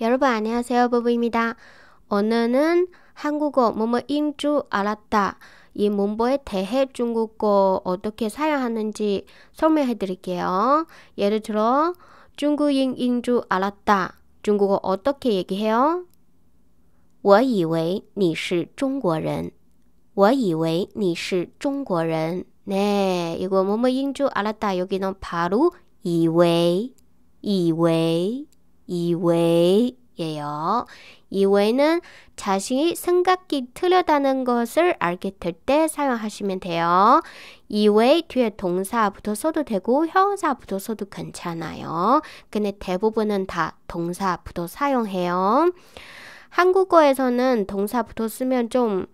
여러분 안녕하세요. 부부입니다. 오늘은 한국어 뭐뭐인 줄 알았다. 이 문법에 대해 중국어 어떻게 사용하는지 설명해 드릴게요. 예를 들어 중국인인 줄 알았다. 중국어 어떻게 얘기해요? 我以为你是中国人.我以为你是中国人. 네, 이거 뭐뭐인 줄 알았다. 여기는 바로 이웨이, 이웨이. 이외예요. 이외는 자신이 생각이 틀렸다는 것을 알게 될 때 사용하시면 돼요. 이외 뒤에 동사 붙어서도 되고 형사 붙어서도 괜찮아요. 근데 대부분은 다 동사 붙어 사용해요. 한국어에서는 동사 붙어 쓰면 좀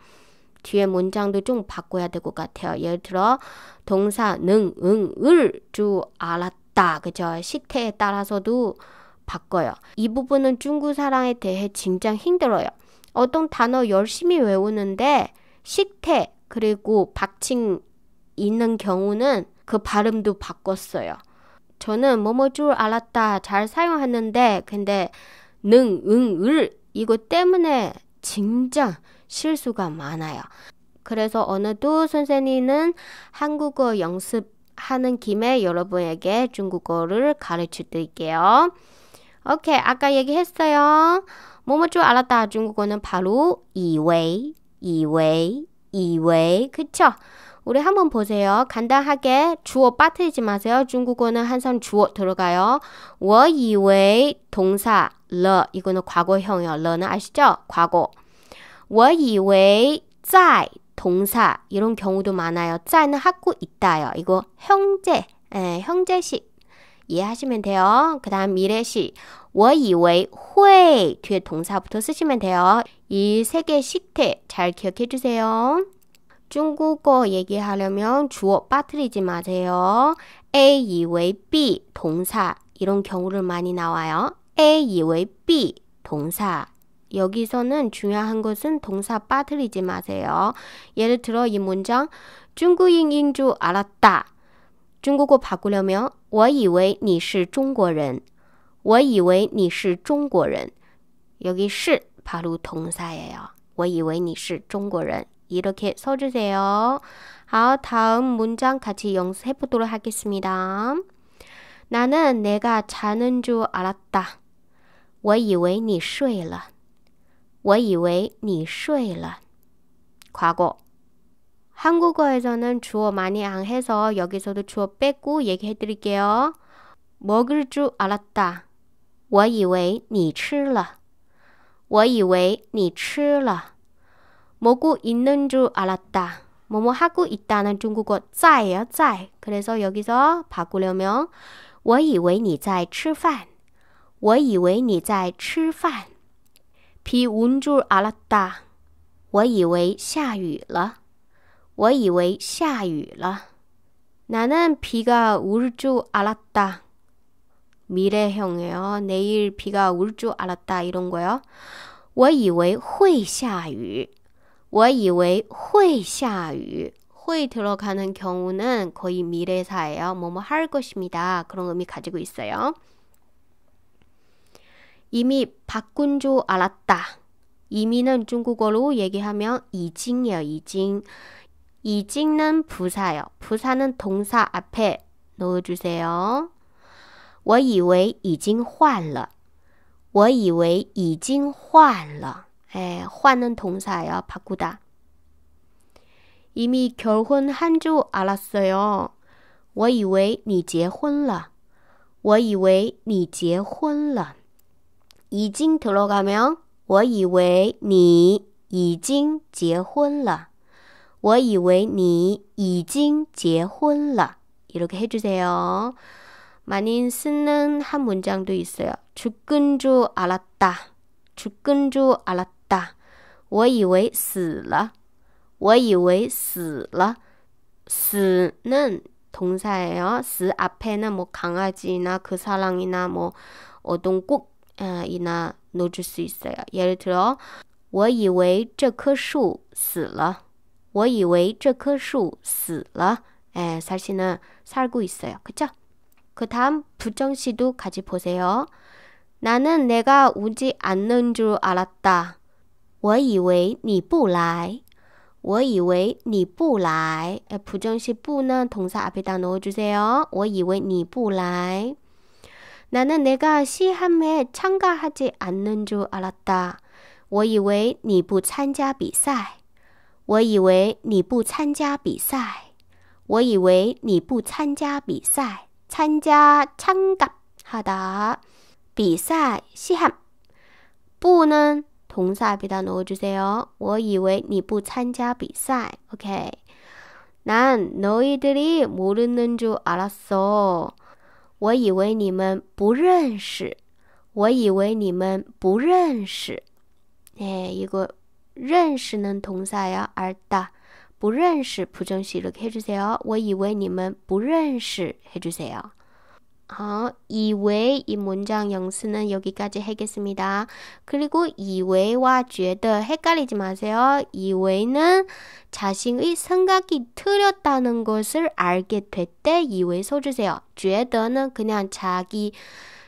뒤에 문장도 좀 바꿔야 될 것 같아요. 예를 들어 동사 능, 응, 을 주 알았다. 그죠? 시태에 따라서도 바꿔요. 이 부분은 중국 사랑에 대해 진짜 힘들어요. 어떤 단어 열심히 외우는데 식태 그리고 박칭 있는 경우는 그 발음도 바꿨어요. 저는 뭐뭐 줄 알았다 잘 사용하는데 근데 능, 응, 을 이거 때문에 진짜 실수가 많아요. 그래서 어느덧 선생님은 한국어 연습하는 김에 여러분에게 중국어를 가르쳐 드릴게요. 오케이, 아까 얘기했어요. 뭐뭐 줄 알았다. 중국어는 바로 이웨이, 이웨이, 이웨이. 그쵸? 우리 한번 보세요. 간단하게 주어 빠뜨리지 마세요. 중국어는 항상 주어 들어가요. 我以为 동사 러 이거는 과거형이요. 러는 아시죠? 과거. 我以为在 동사 이런 경우도 많아요. 在는 하고 있다요. 이거 형제, 예, 형제식. 이해하시면 돼요. 그 다음 미래시 我以为会 뒤에 동사부터 쓰시면 돼요. 이 세개 식태 잘 기억해 주세요. 중국어 얘기하려면 주어 빠뜨리지 마세요. A 以为 e, B 동사 이런 경우를 많이 나와요. A 以为 e, B 동사 여기서는 중요한 것은 동사 빠뜨리지 마세요. 예를 들어 이 문장 중국인인 줄 알았다. 중국어 바꾸려면 我以为你是中国人.我以为你是中国人. 여기 是 바로 동사예요. 我以为你是中国人. 이렇게 써주세요. 아, 다음 문장 같이 연습해 보도록 하겠습니다. 나는 내가 자는 줄 알았다. 我以为你睡了.我以为你睡了. 과거 한국어에서는 주어 많이 안 해서 여기서도 주어 빼고 얘기해 드릴게요. 먹을 줄 알았다. 我以为你吃了.我以为你吃了. 먹고 있는 줄 알았다. 뭐 뭐 하고 있다는 중국어 在요在. 그래서 여기서 바꾸려면 我以为你在吃饭.我以为你在吃饭.비온줄 알았다. 我以为下雨了. 我以为下雨了。나는비가올 줄알았 다。 미래형이에요. 내일 비가 올 줄 알았다 이런 거요. 我以为会下雨.我以为会下雨.会 들어가는 경우는 거의 미래사예요. 뭐뭐 할 것입니다. 그런 의미 가지고 있어요. 이미 바꾼 줄 알았다. 이미는 중국어로 얘기하면 이징이에요. 이징. 이 찍는 부사요. 부사는 동사 앞에 넣어주세요. 我以为已经换了.我以为已经换了. 예, 换은 동사요 바꾸다. 이미 결혼한 줄 알았어요. 我以为你结婚了.我以为你结婚了. 이징 들어가면 我以为你已经结婚了.我以为你已经结婚了。 이렇게 해주세요. 많이 쓰는 한 문장도 있어요. 죽은 줄 알았다. 죽은 줄 알았다. 我以为死了.我以为死了.死는 동사예요. 스 앞에는 뭐 강아지나 그 사랑이나 뭐 어동국이나 넣어수 있어요. 예를 들어, 我以为这棵树死了. 我以为这棵树死了。에, 사실은 살고 있어요. 그쵸? 그 다음 부정시도 같이 보세요. 나는 내가 오지 않는 줄 알았다. 我以为你不来.我以为你不来. 예, 부정시 不는 동사 앞에다 넣어주세요. 我以为你不来. 나는 내가 시합에 참가하지 않는 줄 알았다. 我以为你不参加比赛.我以为你不参加比赛，我以为你不参加比赛，参加参加好的比赛稀罕，不呢？同赛别的哪我就这样。我以为你不参加比赛，OK？那诺伊得里木人能就阿拉嗦。我以为你们不认识，我以为你们不认识，哎，一个。 认识는 동사야 알다. 不认识 부정식 이렇게 해주세요. 我以为你们不认识 해주세요. 어, 이외 이 문장 영수는 여기까지 하겠습니다. 그리고 이외와 觉드 헷갈리지 마세요. 이외는 자신의 생각이 틀렸다는 것을 알게 될때 이외 써주세요. 觉드는 그냥 자기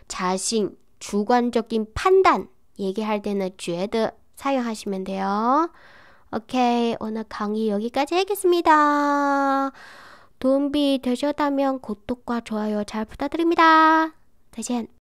자신 주관적인 판단 얘기할 때는 觉드 사용하시면 돼요. 오케이. 오늘 강의 여기까지 하겠습니다. 도움이 되셨다면 구독과 좋아요 잘 부탁드립니다. 대신